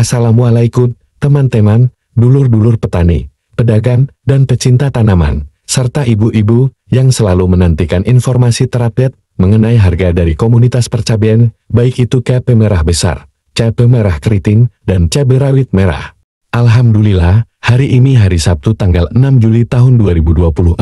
Assalamualaikum, teman-teman, dulur-dulur petani, pedagang, dan pecinta tanaman, serta ibu-ibu yang selalu menantikan informasi terupdate mengenai harga dari komunitas percabian, baik itu cabai merah besar, cabai merah keriting, dan cabai rawit merah. Alhamdulillah, hari ini hari Sabtu tanggal 6 Juli tahun 2024.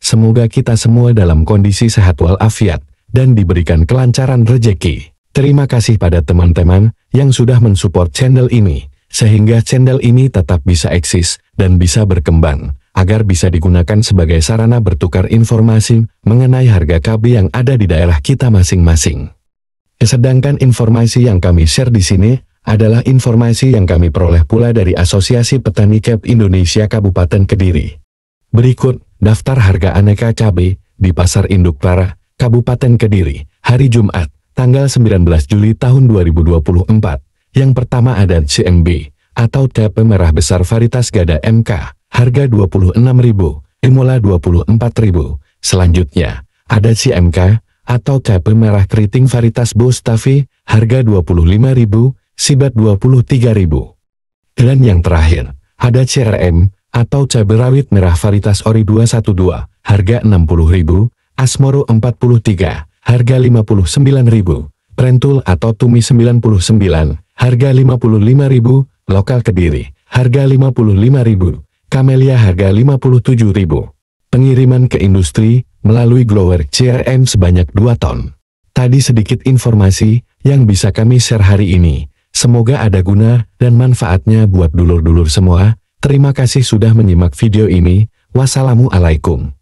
Semoga kita semua dalam kondisi sehat walafiat dan diberikan kelancaran rejeki. Terima kasih pada teman-teman yang sudah mensupport channel ini, sehingga channel ini tetap bisa eksis dan bisa berkembang, agar bisa digunakan sebagai sarana bertukar informasi mengenai harga KB yang ada di daerah kita masing-masing. Sedangkan informasi yang kami share di sini adalah informasi yang kami peroleh pula dari Asosiasi Petani Cap Indonesia Kabupaten Kediri. Berikut daftar harga aneka cabai di Pasar Induk Para, Kabupaten Kediri, hari Jumat, tanggal 19 Juli tahun 2024. Yang pertama ada CMB, atau tape merah besar varietas gada MK, harga 26.000, Imola 24.000. Selanjutnya, ada CMK, atau tape merah keriting varietas Bostavi, harga 25.000, Sibat 23.000. Dan yang terakhir, ada CRM, atau cabe rawit merah varietas Ori 212, harga 60.000, Asmoro 43, harga 59.000, Prentul atau Tumi 99, harga 55.000, lokal Kediri, harga 55.000, Kamelia harga 57.000. Pengiriman ke industri melalui Glower CRM sebanyak 2 ton. Tadi sedikit informasi yang bisa kami share hari ini. Semoga ada guna dan manfaatnya buat dulur-dulur semua. Terima kasih sudah menyimak video ini. Wassalamualaikum.